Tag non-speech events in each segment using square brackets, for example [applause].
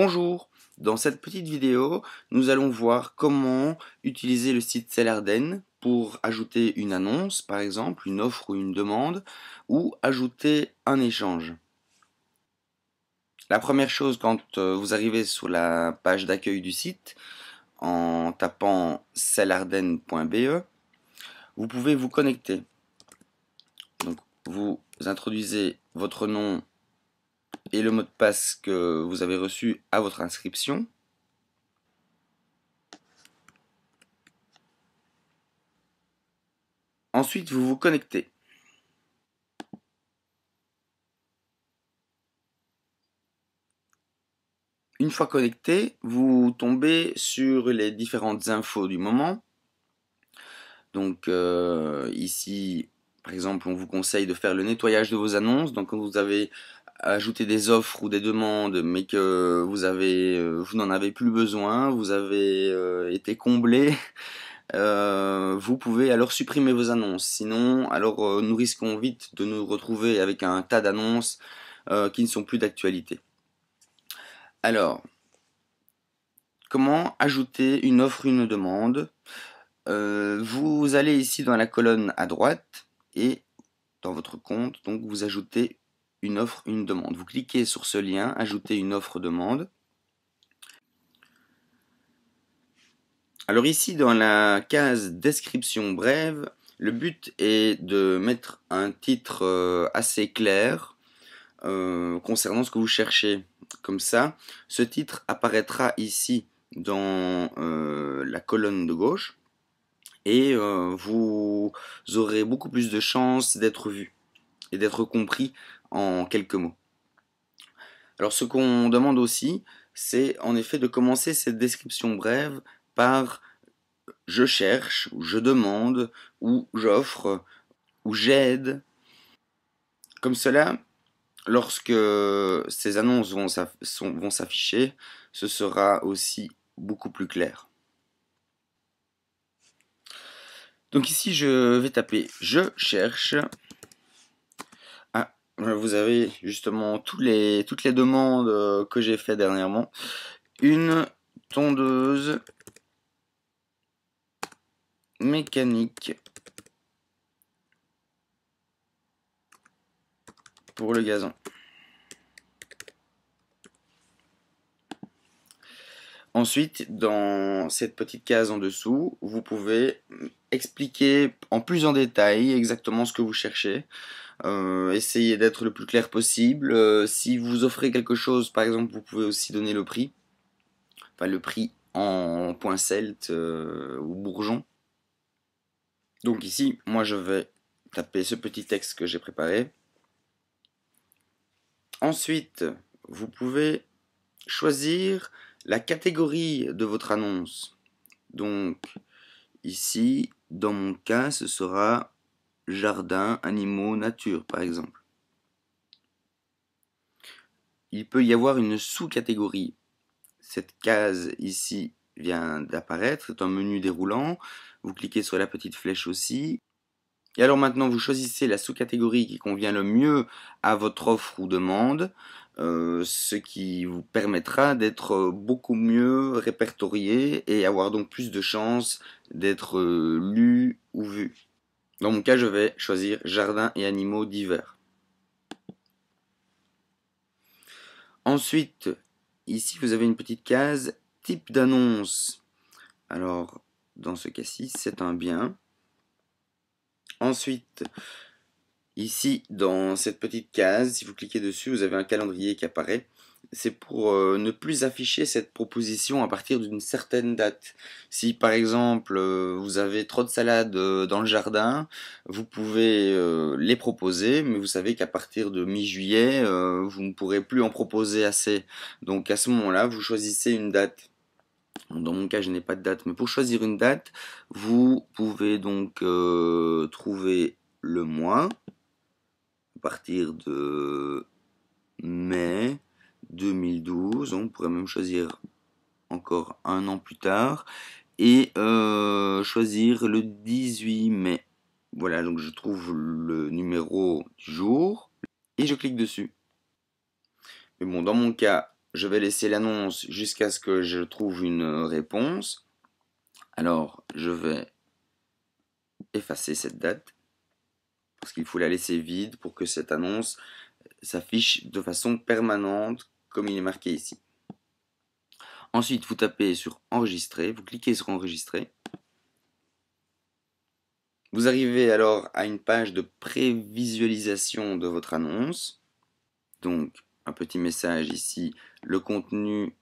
Bonjour Dans cette petite vidéo, nous allons voir comment utiliser le site Cellarden pour ajouter une annonce, par exemple, une offre ou une demande, ou ajouter un échange. La première chose quand euh, vous arrivez sur la page d'accueil du site, en tapant sellarden.be, vous pouvez vous connecter. Donc, vous introduisez votre nom et le mot de passe que vous avez reçu à votre inscription. Ensuite, vous vous connectez. Une fois connecté, vous tombez sur les différentes infos du moment. Donc euh, ici, par exemple, on vous conseille de faire le nettoyage de vos annonces. Donc quand vous avez ajouter des offres ou des demandes, mais que vous avez, euh, vous n'en avez plus besoin, vous avez euh, été comblé, [laughs] euh, vous pouvez alors supprimer vos annonces. Sinon, alors nous risquons vite de nous retrouver avec un tas d'annonces qui ne sont plus d'actualité. Alors, comment ajouter une offre, une demande Vous allez ici dans la colonne à droite et dans votre compte, donc vous ajoutez une offre, une demande. Vous cliquez sur ce lien, ajoutez une offre demande. Alors ici, dans la case description brève, le but est de mettre un titre euh, assez clair euh, concernant ce que vous cherchez. Comme ça, ce titre apparaîtra ici dans euh, la colonne de gauche et vous aurez beaucoup plus de chances d'être vu et d'être compris en quelques mots. Alors ce qu'on demande aussi, c'est en effet de commencer cette description brève par je cherche, ou je demande, ou j'offre, ou j'aide. Comme cela, lorsque ces annonces vont s'afficher, ce sera aussi beaucoup plus clair. Donc ici, je vais taper je cherche euh, vous avez justement toutes les demandes euh, que j'ai fait dernièrement. Une tondeuse mécanique pour le gazon. Ensuite, dans cette petite case en dessous, vous pouvez expliquer en plus en détail exactement ce que vous cherchez. Euh, essayez d'être le plus clair possible. Euh, si vous offrez quelque chose, par exemple, vous pouvez aussi donner le prix. Enfin, le prix en point celt euh, ou bourgeon. Donc ici, moi je vais taper ce petit texte que j'ai préparé. Ensuite, vous pouvez choisir la catégorie de votre annonce. Donc ici, dans mon cas, ce sera jardin, animaux, nature par exemple. Il peut y avoir une sous-catégorie. Cette case ici vient d'apparaître, c'est un menu déroulant. Vous cliquez sur la petite flèche aussi. Et alors maintenant, vous choisissez la sous-catégorie qui convient le mieux à votre offre ou demande, euh, ce qui vous permettra d'être beaucoup mieux répertorié et avoir donc plus de chances d'être euh, lu ou vu. Dans mon cas, je vais choisir jardin et animaux divers. Ensuite, ici, vous avez une petite case type d'annonce. Alors, dans ce cas-ci, c'est un bien. Ensuite, ici, dans cette petite case, si vous cliquez dessus, vous avez un calendrier qui apparaît c'est pour euh, ne plus afficher cette proposition à partir d'une certaine date. Si par exemple euh, vous avez trop de salades euh, dans le jardin, vous pouvez les proposer, mais vous savez qu'à partir de mi-juillet, vous ne pourrez plus en proposer assez. Donc à ce moment-là, vous choisissez une date. Dans mon cas, je n'ai pas de date, mais pour choisir une date, vous pouvez donc trouver le mois à partir de mai 2012. On pourrait même choisir encore un an plus tard. Et euh, choisir le 18 mai. Voilà, donc je trouve le numéro du jour et je clique dessus. Mais bon, dans mon cas, je vais laisser l'annonce jusqu'à ce que je trouve une réponse. Alors, je vais effacer cette date parce qu'il faut la laisser vide pour que cette annonce s'affiche de façon permanente comme il est marqué ici. Ensuite, vous tapez sur Enregistrer, vous cliquez sur Enregistrer. Vous arrivez alors à une page de prévisualisation de votre annonce. Donc, un petit message ici, le contenu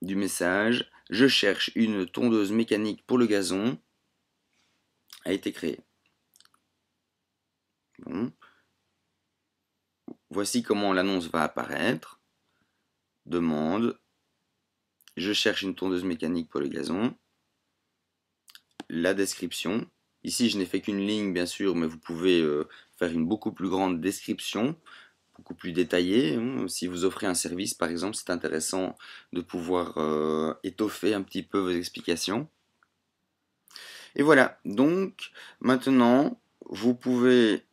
du message. Je cherche une tondeuse mécanique pour le gazon a été créé. Bon. Voici comment l'annonce va apparaître. Demande. Je cherche une tondeuse mécanique pour le gazon. La description. Ici, je n'ai fait qu'une ligne, bien sûr, mais vous pouvez euh, faire une beaucoup plus grande description, beaucoup plus détaillée. Hein. Si vous offrez un service, par exemple, c'est intéressant de pouvoir euh, étoffer un petit peu vos explications. Et voilà, donc maintenant, vous pouvez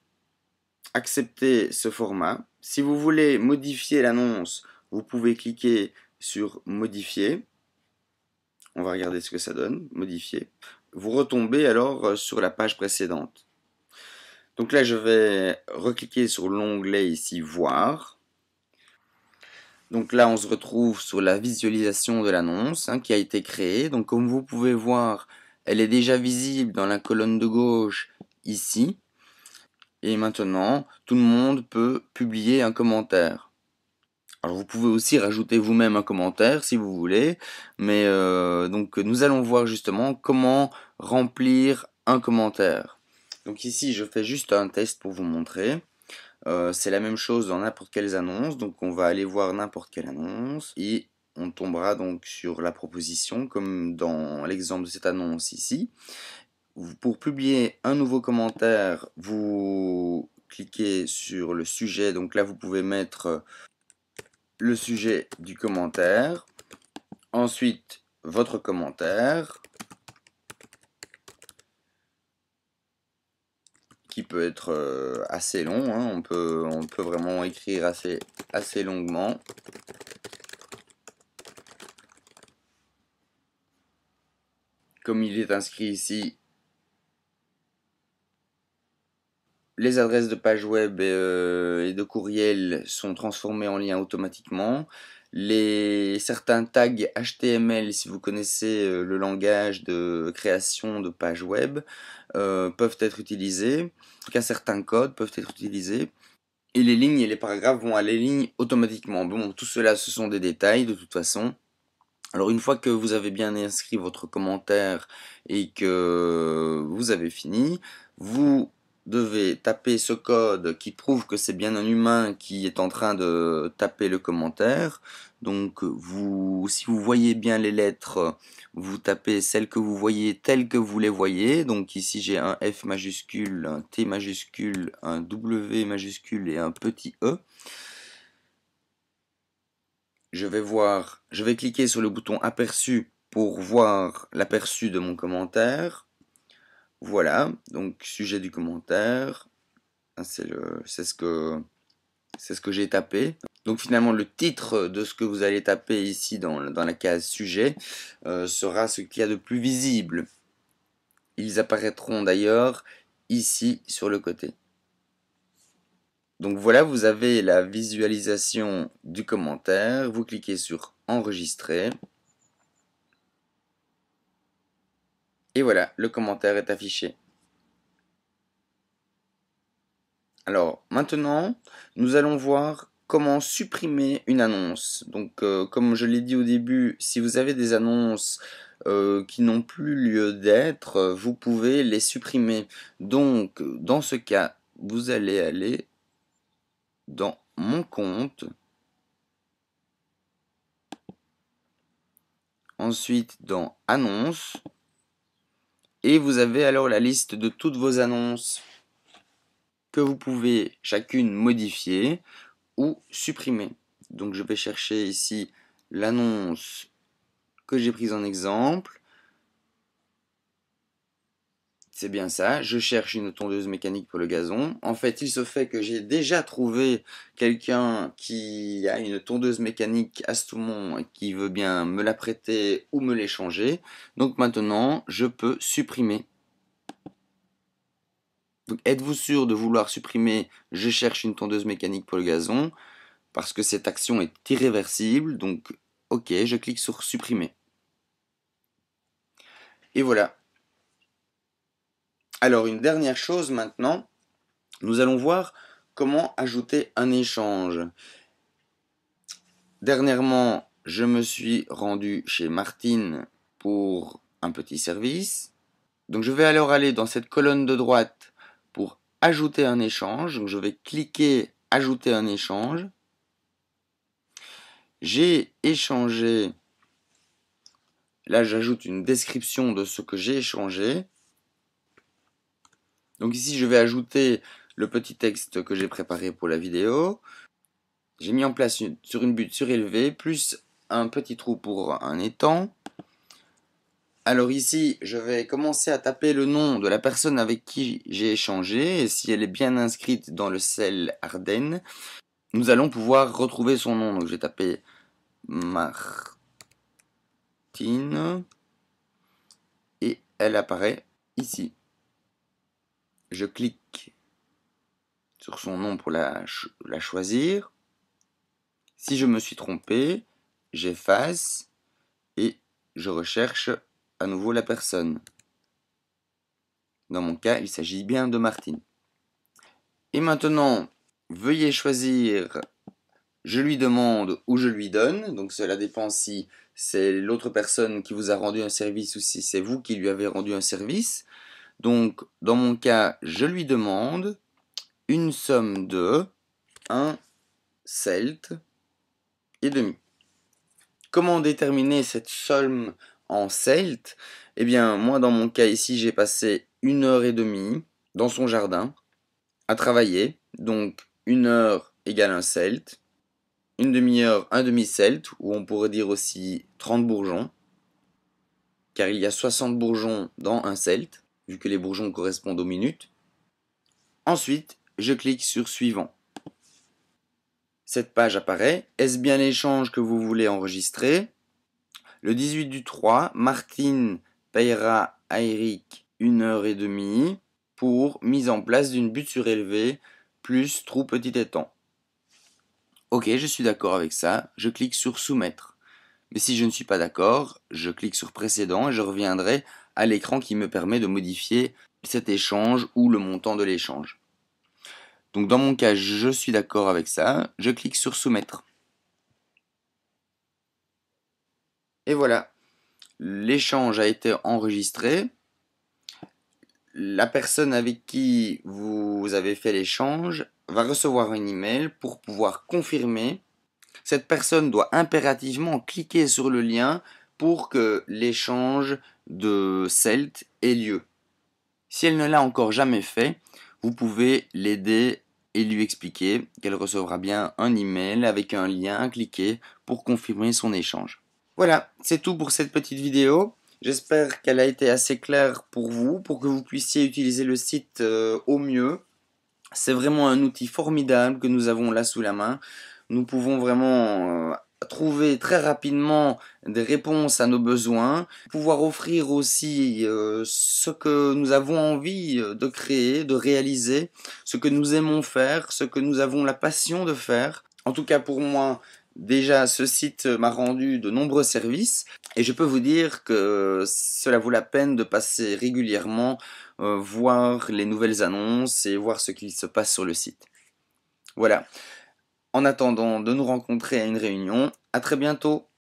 accepter ce format si vous voulez modifier l'annonce, vous pouvez cliquer sur modifier. On va regarder ce que ça donne, modifier. Vous retombez alors euh, sur la page précédente. Donc là, je vais recliquer sur l'onglet ici voir. Donc là, on se retrouve sur la visualisation de l'annonce hein, qui a été créée. Donc comme vous pouvez voir, elle est déjà visible dans la colonne de gauche ici. Et maintenant, tout le monde peut publier un commentaire. Alors vous pouvez aussi rajouter vous-même un commentaire si vous voulez, mais euh, donc nous allons voir justement comment remplir un commentaire. Donc ici je fais juste un test pour vous montrer. Euh, c'est la même chose dans n'importe quelles annonces, donc on va aller voir n'importe quelle annonce et on tombera donc sur la proposition comme dans l'exemple de cette annonce ici. Pour publier un nouveau commentaire, vous cliquez sur le sujet. Donc là, vous pouvez mettre euh, le sujet du commentaire. Ensuite, votre commentaire. Qui peut être euh, assez long. Hein. On, peut, on peut vraiment écrire assez, assez longuement. Comme il est inscrit ici, les adresses de page web euh, et, de courriel sont transformées en lien automatiquement. Les, certains tags HTML, si vous connaissez euh, le langage de création de pages web, euh, peuvent être utilisés. En tout cas, certains codes peuvent être utilisés. Et les lignes et les paragraphes vont à les lignes automatiquement. Bon, tout cela, ce sont des détails de toute façon. Alors une fois que vous avez bien inscrit votre commentaire et que vous avez fini, vous devez taper ce code qui prouve que c'est bien un humain qui est en train de taper le commentaire. Donc vous, si vous voyez bien les lettres, vous tapez celles que vous voyez telles que vous les voyez. Donc ici j'ai un F majuscule, un T majuscule, un W majuscule et un petit E. Je vais voir, je vais cliquer sur le bouton aperçu pour voir l'aperçu de mon commentaire. Voilà, donc sujet du commentaire. Ah, c'est ce que, j'ai tapé. Donc finalement, le titre de ce que vous allez taper ici dans, la case sujet euh, sera ce qu'il y a de plus visible. Ils apparaîtront d'ailleurs ici sur le côté. Donc voilà, vous avez la visualisation du commentaire. Vous cliquez sur enregistrer. Et voilà, le commentaire est affiché. Alors maintenant, nous allons voir comment supprimer une annonce. Donc euh, comme je l'ai dit au début, si vous avez des annonces euh, qui n'ont plus lieu d'être, vous pouvez les supprimer. Donc dans ce cas, vous allez aller dans mon compte. Ensuite dans annonces. Et vous avez alors la liste de toutes vos annonces que vous pouvez chacune modifier ou supprimer. Donc je vais chercher ici l'annonce que j'ai prise en exemple. C'est bien ça, je cherche une tondeuse mécanique pour le gazon. En fait, il se fait que j'ai déjà trouvé quelqu'un qui a une tondeuse mécanique à Stoumont et qui veut bien me la prêter ou me l'échanger. Donc maintenant, je peux supprimer. êtes-vous sûr de vouloir supprimer « je cherche une tondeuse mécanique pour le gazon » parce que cette action est irréversible, donc ok, je clique sur « supprimer ». Et voilà, alors une dernière chose maintenant, nous allons voir comment ajouter un échange. Dernièrement, je me suis rendu chez Martine pour un petit service. Donc je vais alors aller dans cette colonne de droite pour ajouter un échange. Donc je vais cliquer ajouter un échange. J'ai échangé. Là, j'ajoute une description de ce que j'ai échangé. Donc ici, je vais ajouter le petit texte que j'ai préparé pour la vidéo. J'ai mis en place sur une butte surélevée, plus un petit trou pour un étang. Alors ici, je vais commencer à taper le nom de la personne avec qui j'ai échangé, et si elle est bien inscrite dans le sel Ardennes, nous allons pouvoir retrouver son nom. Donc j'ai tapé Martine, et elle apparaît ici je clique sur son nom pour la, choisir. Si je me suis trompé, j'efface et je recherche à nouveau la personne. Dans mon cas, il s'agit bien de Martine. Et maintenant, veuillez choisir je lui demande ou je lui donne. Donc cela dépend si c'est l'autre personne qui vous a rendu un service ou si c'est vous qui lui avez rendu un service. Donc, dans mon cas, je lui demande une somme de 1 celt et demi. Comment déterminer cette somme en celt Eh bien, moi, dans mon cas ici, j'ai passé une heure et demie dans son jardin à travailler. Donc, une heure égale un celt, une demi-heure, un demi-celt, ou on pourrait dire aussi 30 bourgeons, car il y a 60 bourgeons dans un celt vu que les bourgeons correspondent aux minutes. Ensuite, je clique sur Suivant. Cette page apparaît. Est-ce bien l'échange que vous voulez enregistrer Le 18 du 3, Martine payera à Eric une heure et demie pour mise en place d'une butte surélevée plus trou petit étang. Ok, je suis d'accord avec ça, je clique sur soumettre. Mais si je ne suis pas d'accord, je clique sur précédent et je reviendrai à l'écran qui me permet de modifier cet échange ou le montant de l'échange. Donc dans mon cas, je suis d'accord avec ça. Je clique sur soumettre. Et voilà, l'échange a été enregistré. La personne avec qui vous avez fait l'échange va recevoir un email pour pouvoir confirmer. Cette personne doit impérativement cliquer sur le lien pour que l'échange de Celt ait lieu. Si elle ne l'a encore jamais fait, vous pouvez l'aider et lui expliquer qu'elle recevra bien un email avec un lien à cliquer pour confirmer son échange. Voilà, c'est tout pour cette petite vidéo. J'espère qu'elle a été assez claire pour vous, pour que vous puissiez utiliser le site euh, au mieux. C'est vraiment un outil formidable que nous avons là sous la main. Nous pouvons vraiment euh, trouver très rapidement des réponses à nos besoins, pouvoir offrir aussi euh, ce que nous avons envie euh, de créer, de réaliser, ce que nous aimons faire, ce que nous avons la passion de faire. En tout cas pour moi, déjà ce site m'a rendu de nombreux services et je peux vous dire que cela vaut la peine de passer régulièrement euh, voir les nouvelles annonces et voir ce qui se passe sur le site. Voilà. En attendant de nous rencontrer à une réunion, à très bientôt